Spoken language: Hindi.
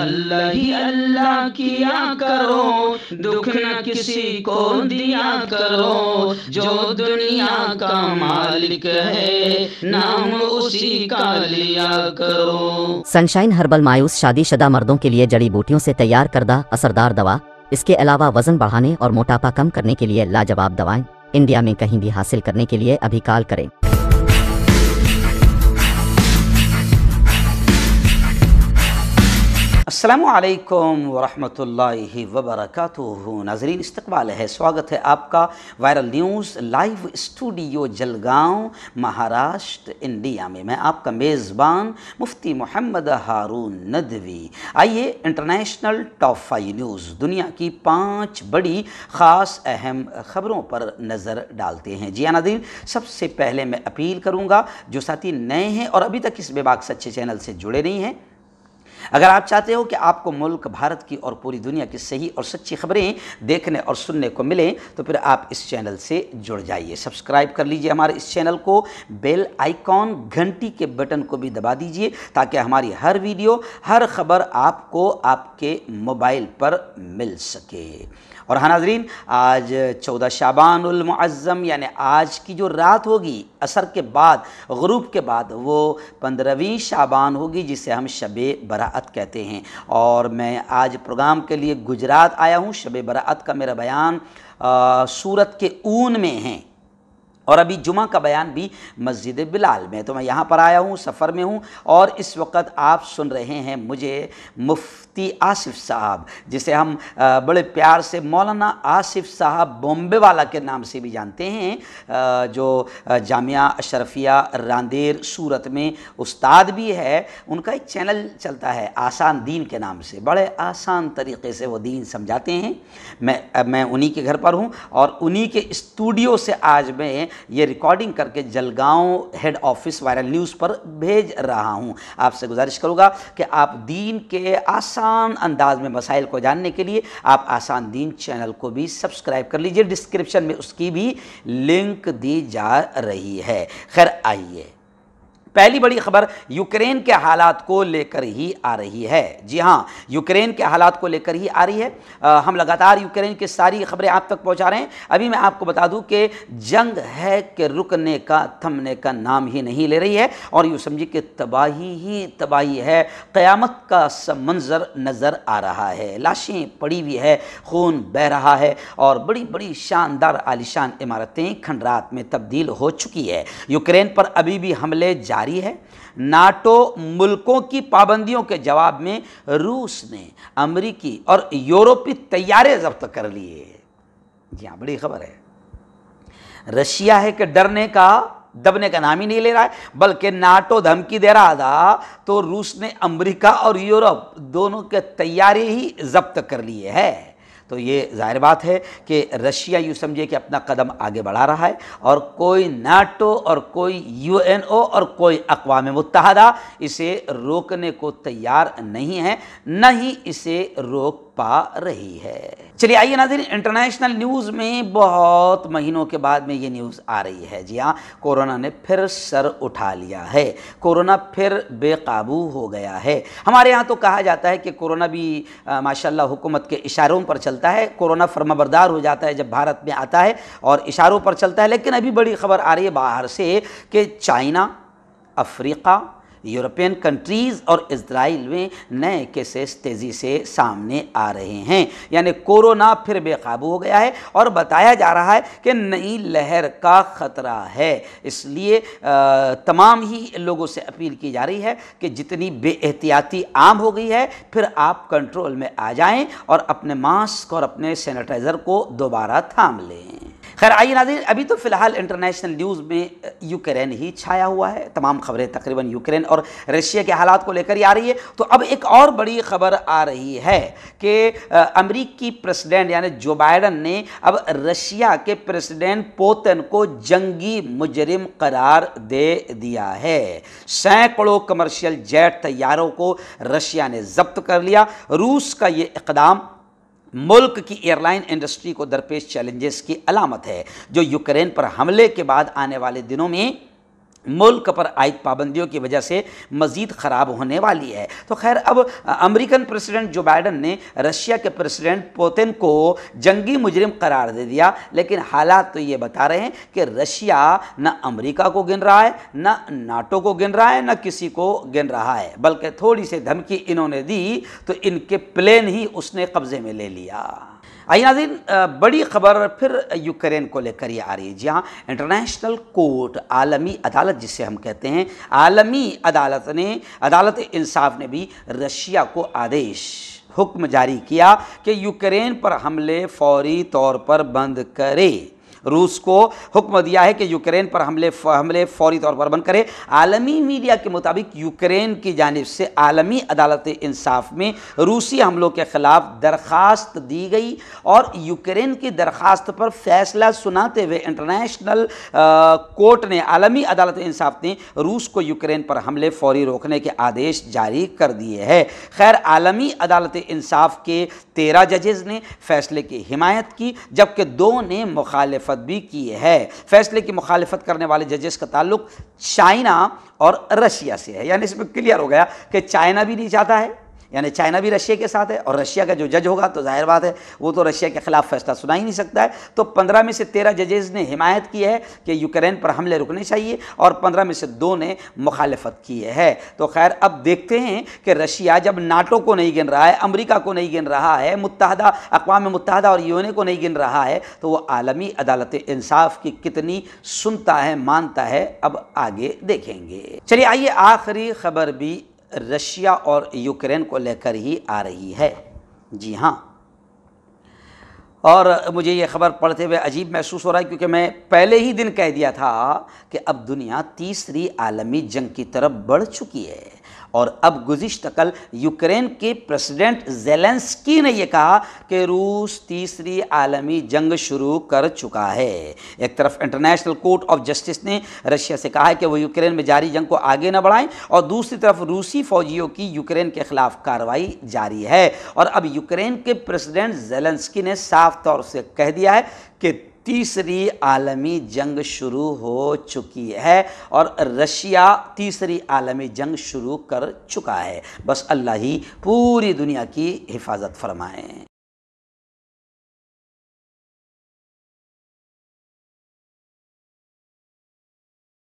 अल्लाह ही अल्लाह किया करो दुख न किसी को दिया करो जो दुनिया का मालिक है नाम उसी का लिया करो सनशाइन हर्बल मायूस शादीशुदा मर्दों के लिए जड़ी बूटियों से तैयार करदा असरदार दवा इसके अलावा वजन बढ़ाने और मोटापा कम करने के लिए लाजवाब दवाएं इंडिया में कहीं भी हासिल करने के लिए अभी कॉल करें अल्लाम वरहमतुल्लाहि वबरकatuह नाजरीन इस्तकबाल है स्वागत है आपका viral news live studio Jalgaon Maharashtra India में मैं आपका मेज़बान मुफ्ती मोहम्मद हारून नदवी आइए इंटरनेशनल टॉप फाइव न्यूज़ दुनिया की पांच बड़ी ख़ास अहम ख़बरों पर नज़र डालते हैं जी नाजरीन सबसे पहले मैं अपील करूँगा जो साथी नए हैं और अभी तक इस बेबाक सच्चे चैनल से जुड़े नहीं हैं अगर आप चाहते हो कि आपको मुल्क भारत की और पूरी दुनिया की सही और सच्ची खबरें देखने और सुनने को मिलें तो फिर आप इस चैनल से जुड़ जाइए सब्सक्राइब कर लीजिए हमारे इस चैनल को बेल आइकॉन घंटी के बटन को भी दबा दीजिए ताकि हमारी हर वीडियो हर खबर आपको आपके मोबाइल पर मिल सके और हाँ नाजरीन आज चौदह शाबानज़म यानि आज की जो रात होगी असर के बाद गरूब के बाद वो पंद्रहवीं शाबान होगी जिसे हम शब बरात कहते हैं और मैं आज प्रोग्राम के लिए गुजरात आया हूँ शब बरात का मेरा बयान सूरत के ऊन में है और अभी जुमा का बयान भी मस्जिद बिलाल में तो मैं यहाँ पर आया हूँ सफ़र में हूँ और इस वक्त आप सुन रहे हैं मुझे मुफ्ती आसिफ साहब जिसे हम बड़े प्यार से मौलाना आसिफ साहब बॉम्बे वाला के नाम से भी जानते हैं जो जामिया अशरफिया रांदेर सूरत में उस्ताद भी है उनका एक चैनल चलता है आसान दीन के नाम से बड़े आसान तरीके से वो दीन समझाते हैं मैं मैं उन्हीं के घर पर हूँ और उन्हीं के स्टूडियो से आज मैं ये रिकॉर्डिंग करके Jalgaon head office viral news पर भेज रहा हूँ आपसे गुजारिश करूँगा कि आप दीन के आसान अंदाज में मसाइल को जानने के लिए आप आसान दीन चैनल को भी सब्सक्राइब कर लीजिए डिस्क्रिप्शन में उसकी भी लिंक दी जा रही है खैर आइए पहली बड़ी खबर यूक्रेन के हालात को लेकर ही आ रही है जी हाँ यूक्रेन के हालात को लेकर ही आ रही है आ, हम लगातार यूक्रेन की सारी खबरें आप तक पहुंचा रहे हैं अभी मैं आपको बता दूं कि जंग है कि रुकने का थमने का नाम ही नहीं ले रही है और यूँ समझिए कि तबाही ही तबाही है क़यामत का सब मंज़र नज़र आ रहा है लाशें पड़ी हुई है खून बह रहा है और बड़ी बड़ी शानदार आलिशान इमारतें खंडरात में तब्दील हो चुकी है यूक्रेन पर अभी भी हमले जा जारी है नाटो मुल्कों की पाबंदियों के जवाब में रूस ने अमरीकी और यूरोपी तैयारे जब्त कर लिए जी हाँ बड़ी खबर है रशिया है कि डरने का दबने का नाम ही नहीं ले रहा है बल्कि नाटो धमकी दे रहा था तो रूस ने अमेरिका और यूरोप दोनों के तैयारी ही जब्त कर लिए है तो ये जाहिर बात है कि रशिया यूँ समझिए कि अपना कदम आगे बढ़ा रहा है और कोई नाटो और कोई यूएनओ और कोई अकवा मुतहदा इसे रोकने को तैयार नहीं है न ही इसे रोक पा रही है चलिए आइए नाजिन इंटरनेशनल न्यूज़ में बहुत महीनों के बाद में ये न्यूज़ आ रही है जी हाँ कोरोना ने फिर सर उठा लिया है कोरोना फिर बेकाबू हो गया है हमारे यहाँ तो कहा जाता है कि कोरोना भी माशाल्लाह हुकूमत के इशारों पर चलता है कोरोना फर्माबरदार हो जाता है जब भारत में आता है और इशारों पर चलता है लेकिन अभी बड़ी खबर आ रही है बाहर से कि चाइना अफ्रीका यूरोपियन कंट्रीज़ और इसराइल में नए केसेस तेज़ी से सामने आ रहे हैं यानी कोरोना फिर बेकाबू हो गया है और बताया जा रहा है कि नई लहर का ख़तरा है इसलिए तमाम ही लोगों से अपील की जा रही है कि जितनी एहतियाती आम हो गई है फिर आप कंट्रोल में आ जाएं और अपने मास्क और अपने सैनिटाइज़र को दोबारा थाम लें खैर आइए नाजिन अभी तो फिलहाल इंटरनेशनल न्यूज़ में यूक्रेन ही छाया हुआ है तमाम खबरें तकरीबन यूक्रेन और रशिया के हालात को लेकर ही आ रही है तो अब एक और बड़ी खबर आ रही है कि अमरीकी प्रेसिडेंट यानी जो बाइडन ने अब रशिया के प्रेसिडेंट पोतन को जंगी मुजरिम करार दे दिया है सैकड़ों कमर्शियल जेट तैयारों को रशिया ने जब्त कर लिया रूस का ये इकदाम मुल्क की एयरलाइन इंडस्ट्री को दरपेश चैलेंजेस की अलामत है जो यूक्रेन पर हमले के बाद आने वाले दिनों में मुल्क पर आयद पाबंदियों की वजह से मज़ीद ख़राब होने वाली है तो खैर अब अमेरिकन प्रेसिडेंट जो बाइडन ने रशिया के प्रेसिडेंट पोतिन को जंगी मुजरिम करार दे दिया लेकिन हालात तो ये बता रहे हैं कि रशिया न अमेरिका को गिन रहा है न नाटो को गिन रहा है न किसी को गिन रहा है बल्कि थोड़ी सी धमकी इन्होंने दी तो इनके प्लेन ही उसने कब्ज़े में ले लिया आई नाजिन बड़ी खबर फिर यूक्रेन को लेकर ये आ रही है जी हाँ इंटरनेशनल कोर्ट आलमी अदालत जिसे हम कहते हैं आलमी अदालत ने अदालत इंसाफ ने भी रशिया को आदेश हुक्म जारी किया कि यूक्रेन पर हमले फौरी तौर पर बंद करे रूस को हुक्म दिया है कि यूक्रेन पर हमले हमले फौरी तौर पर बंद करे आलमी मीडिया के मुताबिक यूक्रेन की जानब से आलमी अदालत इंसाफ में रूसी हमलों के खिलाफ दरख्वास्त दी गई और यूक्रेन की दरख्वास्त पर फैसला सुनाते हुए इंटरनेशनल कोर्ट ने आलमी अदालत इंसाफ ने रूस को यूक्रेन पर हमले फौरी रोकने के आदेश जारी कर दिए है खैर आलमी अदालत इंसाफ के तेरह जजेज़ ने फैसले की हिमायत की जबकि दो ने मुखालफ मुखालफत भी की है फैसले की मुखालफत करने वाले जजेस का ताल्लुक चाइना और रशिया से है यानी इसमें क्लियर हो गया कि चाइना भी नहीं चाहता है यानी चाइना भी रशिया के साथ है और रशिया का जो जज होगा तो जाहिर बात है वो तो रशिया के खिलाफ फैसला सुना ही नहीं सकता है तो पंद्रह में से तेरह जजेज ने हिमायत की है कि यूक्रेन पर हमले रुकने चाहिए और पंद्रह में से दो ने मुखालफत की है तो खैर अब देखते हैं कि रशिया जब नाटो को नहीं गिन रहा है अमरीका को नहीं गिन रहा है मुतहदा अकवा मुतहदा और यूएनए को नहीं गिन रहा है तो वो आलमी अदालत इंसाफ की कितनी सुनता है मानता है अब आगे देखेंगे चलिए आइए आखिरी खबर भी रशिया और यूक्रेन को लेकर ही आ रही है जी हाँ और मुझे ये खबर पढ़ते हुए अजीब महसूस हो रहा है क्योंकि मैं पहले ही दिन कह दिया था कि अब दुनिया तीसरी आलमी जंग की तरफ बढ़ चुकी है और अब गुजशत कल यूक्रेन के प्रेसिडेंट जेलेंस्की ने यह कहा कि रूस तीसरी आलमी जंग शुरू कर चुका है एक तरफ इंटरनेशनल कोर्ट ऑफ जस्टिस ने रशिया से कहा है कि वह यूक्रेन में जारी जंग को आगे न बढ़ाएं और दूसरी तरफ रूसी फौजियों की यूक्रेन के खिलाफ कार्रवाई जारी है और अब यूक्रेन के प्रेसिडेंट जेलेंस्की ने साफ तौर से कह दिया है कि तीसरी आलमी जंग शुरू हो चुकी है और रशिया तीसरी आलमी जंग शुरू कर चुका है बस अल्लाह ही पूरी दुनिया की हिफाजत फरमाएँ